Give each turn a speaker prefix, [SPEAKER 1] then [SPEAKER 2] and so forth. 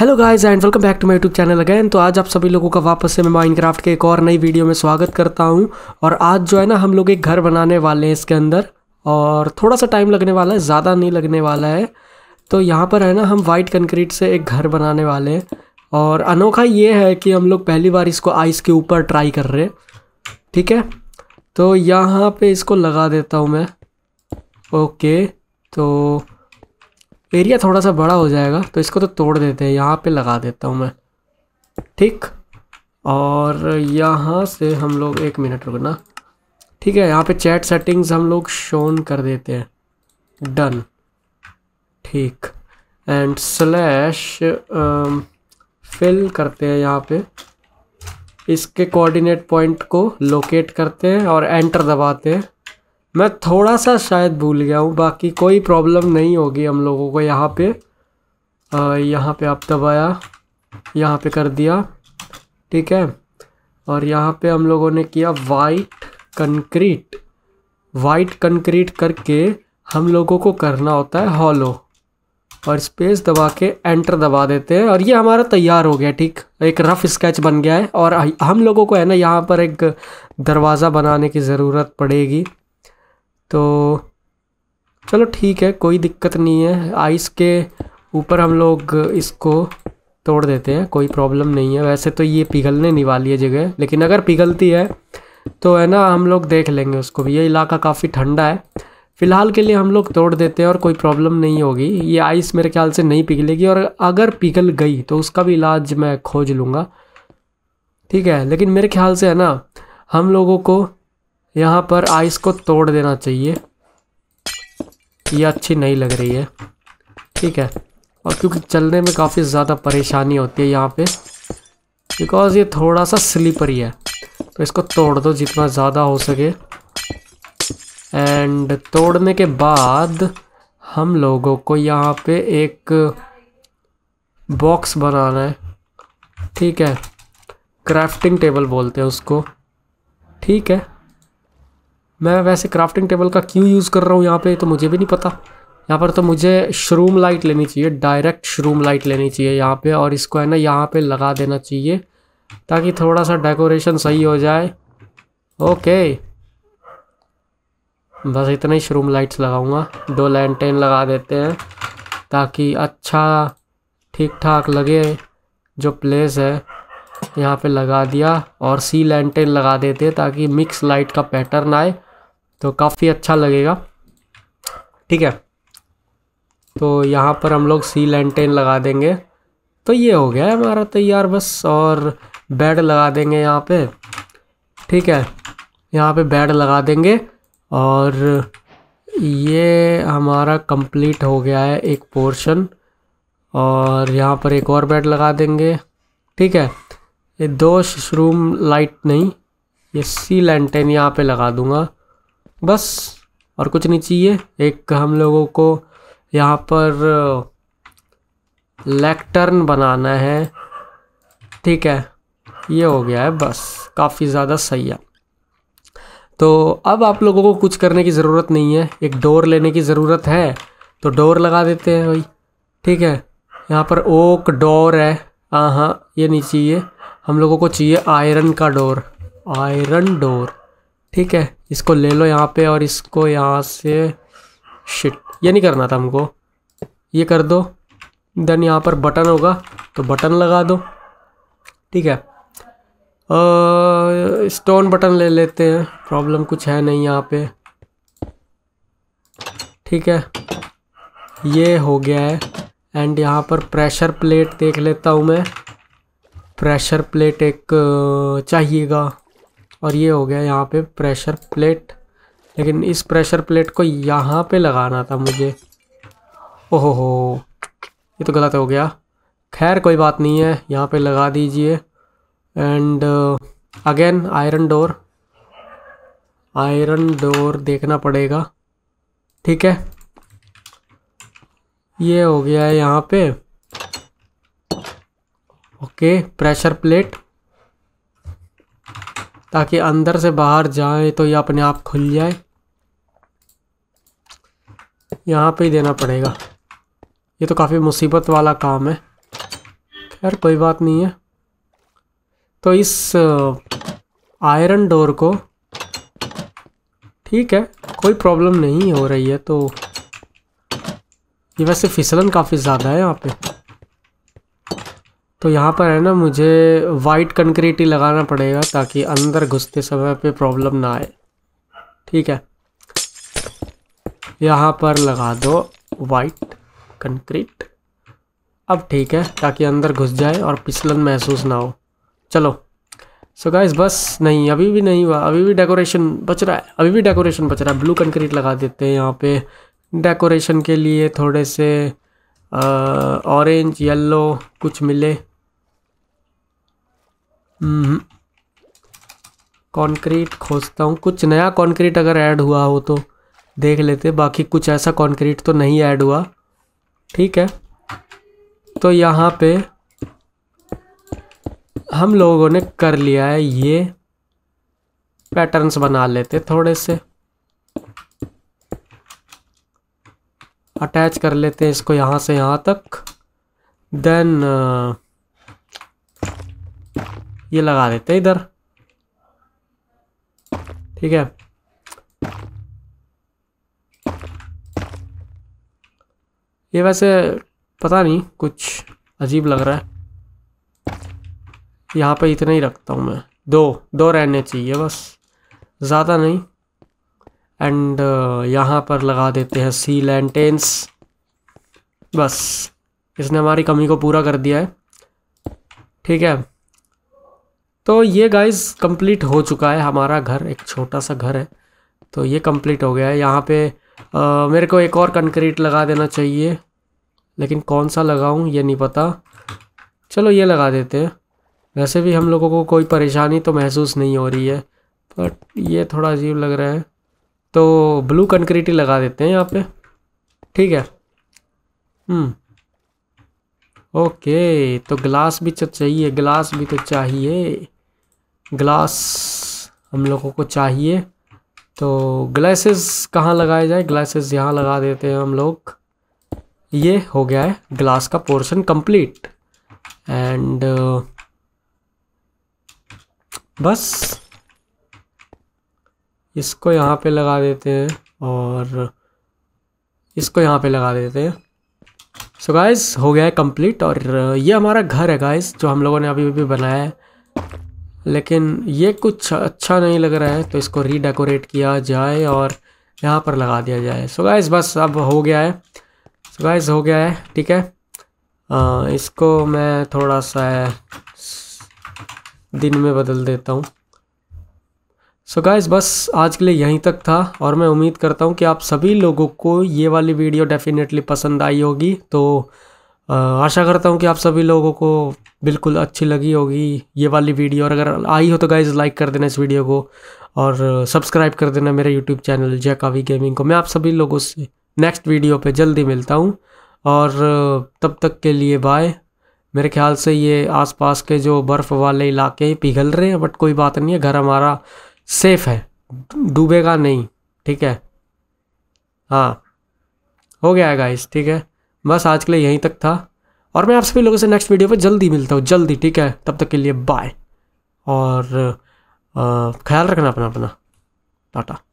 [SPEAKER 1] Hello guys and welcome back to my YouTube channel again तो आज आप सभी लोगों का वापस से मैं माइनक्राफ्ट के एक और नई वीडियो में स्वागत करता हूं और आज जो है ना हम लोग एक घर बनाने वाले हैं इसके अंदर और थोड़ा सा टाइम लगने वाला है ज़्यादा नहीं लगने वाला है तो यहाँ पर है ना हम वाइट कंक्रीट से एक घर बनाने वाले हैं और अनोखा ये है कि हम लोग पहली बार इसको आइस के ऊपर ट्राई कर रहे हैं ठीक है तो यहाँ पर इसको लगा देता हूँ मैं ओके तो एरिया थोड़ा सा बड़ा हो जाएगा तो इसको तो तोड़ देते हैं यहाँ पे लगा देता हूँ मैं ठीक और यहाँ से हम लोग एक मिनट रुकना ठीक है यहाँ पे चैट सेटिंग्स हम लोग शोन कर देते हैं डन ठीक एंड स्लैश फिल करते हैं यहाँ पे इसके कोऑर्डिनेट पॉइंट को लोकेट करते हैं और एंटर दबाते हैं मैं थोड़ा सा शायद भूल गया हूँ बाकी कोई प्रॉब्लम नहीं होगी हम लोगों को यहाँ पे यहाँ पे आप दबाया यहाँ पे कर दिया ठीक है और यहाँ पे हम लोगों ने किया वाइट कंक्रीट वाइट कंक्रीट करके हम लोगों को करना होता है हॉलो और स्पेस दबा के एंटर दबा देते हैं और ये हमारा तैयार हो गया ठीक एक रफ़ स्केच बन गया है और हम लोगों को है ना यहाँ पर एक दरवाज़ा बनाने की ज़रूरत पड़ेगी तो चलो ठीक है कोई दिक्कत नहीं है आइस के ऊपर हम लोग इसको तोड़ देते हैं कोई प्रॉब्लम नहीं है वैसे तो ये पिघलने नहीं वाली है जगह लेकिन अगर पिघलती है तो है ना हम लोग देख लेंगे उसको भी ये इलाका काफ़ी ठंडा है फ़िलहाल के लिए हम लोग तोड़ देते हैं और कोई प्रॉब्लम नहीं होगी ये आइस मेरे ख्याल से नहीं पिघलेगी और अगर पिघल गई तो उसका भी इलाज मैं खोज लूँगा ठीक है लेकिन मेरे ख्याल से है ना हम लोगों को यहाँ पर आइस को तोड़ देना चाहिए ये अच्छी नहीं लग रही है ठीक है और क्योंकि चलने में काफ़ी ज़्यादा परेशानी होती है यहाँ पे बिकॉज़ ये थोड़ा सा स्लीपरी है तो इसको तोड़ दो जितना ज़्यादा हो सके एंड तोड़ने के बाद हम लोगों को यहाँ पे एक बॉक्स बनाना है ठीक है क्राफ्टिंग टेबल बोलते हैं उसको ठीक है मैं वैसे क्राफ्टिंग टेबल का क्यों यूज़ कर रहा हूँ यहाँ पे तो मुझे भी नहीं पता यहाँ पर तो मुझे श्रूम लाइट लेनी चाहिए डायरेक्ट श्रूम लाइट लेनी चाहिए यहाँ पे और इसको है ना यहाँ पे लगा देना चाहिए ताकि थोड़ा सा डेकोरेशन सही हो जाए ओके बस इतना ही श्रूम लाइट्स लगाऊँगा दो लैंटेन लगा देते हैं ताकि अच्छा ठीक ठाक लगे जो प्लेस है यहाँ पे लगा दिया और सी लैंटेन लगा देते ताकि मिक्स लाइट का पैटर्न आए तो काफ़ी अच्छा लगेगा ठीक है तो यहाँ पर हम लोग सी लैंटेन लगा देंगे तो ये हो गया है हमारा तैयार बस और बेड लगा देंगे यहाँ पे ठीक है यहाँ पे बेड लगा देंगे और ये हमारा कंप्लीट हो गया है एक पोर्शन और यहाँ पर एक और बेड लगा देंगे ठीक है ये दो शरूम लाइट नहीं ये सी लेंटेन यहाँ पे लगा दूंगा बस और कुछ नहीं चाहिए एक हम लोगों को यहाँ पर लेक्टर्न बनाना है ठीक है ये हो गया है बस काफ़ी ज़्यादा सही है तो अब आप लोगों को कुछ करने की ज़रूरत नहीं है एक डोर लेने की ज़रूरत है तो डोर लगा देते हैं भाई ठीक है यहाँ पर ओक डोर है हाँ हाँ ये नहीं चाहिए हम लोगों को चाहिए आयरन का डोर आयरन डोर ठीक है इसको ले लो यहाँ पे और इसको यहाँ से शिट ये नहीं करना था हमको ये कर दो देन यहाँ पर बटन होगा तो बटन लगा दो ठीक है स्टोन बटन ले लेते हैं प्रॉब्लम कुछ है नहीं यहाँ पे ठीक है ये हो गया है एंड यहाँ पर प्रेशर प्लेट देख लेता हूँ मैं प्रेशर प्लेट एक चाहिएगा और ये हो गया यहाँ पे प्रेशर प्लेट लेकिन इस प्रेशर प्लेट को यहाँ पे लगाना था मुझे ओहो हो ये तो गलत हो गया खैर कोई बात नहीं है यहाँ पे लगा दीजिए and again iron door iron door देखना पड़ेगा ठीक है ये हो गया है यहाँ पे ओके प्रेशर प्लेट ताकि अंदर से बाहर जाए तो ये अपने आप खुल जाए यहाँ पे ही देना पड़ेगा ये तो काफ़ी मुसीबत वाला काम है खैर कोई बात नहीं है तो इस आयरन डोर को ठीक है कोई प्रॉब्लम नहीं हो रही है तो ये वैसे फिसलन काफ़ी ज़्यादा है यहाँ पे तो यहाँ पर है ना मुझे वाइट कंक्रीट ही लगाना पड़ेगा ताकि अंदर घुसते समय पे प्रॉब्लम ना आए ठीक है यहाँ पर लगा दो वाइट कंक्रीट अब ठीक है ताकि अंदर घुस जाए और पिसलन महसूस ना हो चलो सो so गाइस बस नहीं अभी भी नहीं हुआ अभी भी डेकोरेशन बच रहा है अभी भी डेकोरेशन बच रहा है ब्लू कंक्रीट लगा देते हैं यहाँ पे डेकोरेशन के लिए थोड़े से ऑरेंज येलो कुछ मिले कंक्रीट हम्म। खोजता हूँ कुछ नया कंक्रीट अगर ऐड हुआ हो तो देख लेते बाकी कुछ ऐसा कंक्रीट तो नहीं ऐड हुआ ठीक है तो यहाँ पे हम लोगों ने कर लिया है ये पैटर्न्स बना लेते थोड़े से अटैच कर लेते हैं इसको यहाँ से यहाँ तक देन ये लगा देते हैं इधर ठीक है ये वैसे पता नहीं कुछ अजीब लग रहा है यहाँ पे इतना ही रखता हूँ मैं दो दो रहने चाहिए बस ज़्यादा नहीं एंड यहाँ पर लगा देते हैं सी लेंटेंस बस इसने हमारी कमी को पूरा कर दिया है ठीक है तो ये गाइस कंप्लीट हो चुका है हमारा घर एक छोटा सा घर है तो ये कंप्लीट हो गया है यहाँ पे आ, मेरे को एक और कंक्रीट लगा देना चाहिए लेकिन कौन सा लगाऊँ ये नहीं पता चलो ये लगा देते हैं वैसे भी हम लोगों को कोई परेशानी तो महसूस नहीं हो रही है बट ये थोड़ा अजीब लग रहा है तो ब्लू कंक्रीट ही लगा देते हैं यहाँ पे ठीक है हम्म ओके तो ग्लास भी तो चाहिए ग्लास भी तो चाहिए ग्लास हम लोगों को चाहिए तो ग्लासेस कहाँ लगाए जाए ग्लासेस यहाँ लगा देते हैं हम लोग ये हो गया है ग्लास का पोर्शन कंप्लीट एंड बस इसको यहाँ पे लगा देते हैं और इसको यहाँ पे लगा देते हैं सो so गाइस हो गया है कंप्लीट और ये हमारा घर है गाइस जो हम लोगों ने अभी अभी बनाया है लेकिन ये कुछ अच्छा नहीं लग रहा है तो इसको रीडेकोरेट किया जाए और यहाँ पर लगा दिया जाए सो so गाइस बस अब हो गया है सो so गाइस हो गया है ठीक है आ, इसको मैं थोड़ा सा दिन में बदल देता हूँ सो so गाइस बस आज के लिए यहीं तक था और मैं उम्मीद करता हूँ कि आप सभी लोगों को ये वाली वीडियो डेफिनेटली पसंद आई होगी तो आशा करता हूँ कि आप सभी लोगों को बिल्कुल अच्छी लगी होगी ये वाली वीडियो और अगर आई हो तो गाइज लाइक कर देना इस वीडियो को और सब्सक्राइब कर देना मेरे यूट्यूब चैनल जैकावी गेमिंग को मैं आप सभी लोगों से नेक्स्ट वीडियो पे जल्दी मिलता हूँ और तब तक के लिए बाय मेरे ख्याल से ये आसपास के जो बर्फ़ वाले इलाके पिघल रहे हैं बट कोई बात नहीं है घर हमारा सेफ़ है डूबेगा नहीं ठीक है हाँ हो गया है गाइस ठीक है बस आज के लिए यहीं तक था और मैं आप सभी लोगों से नेक्स्ट वीडियो पर जल्दी मिलता हूँ जल्दी ठीक है तब तक के लिए बाय और ख्याल रखना अपना अपना टाटा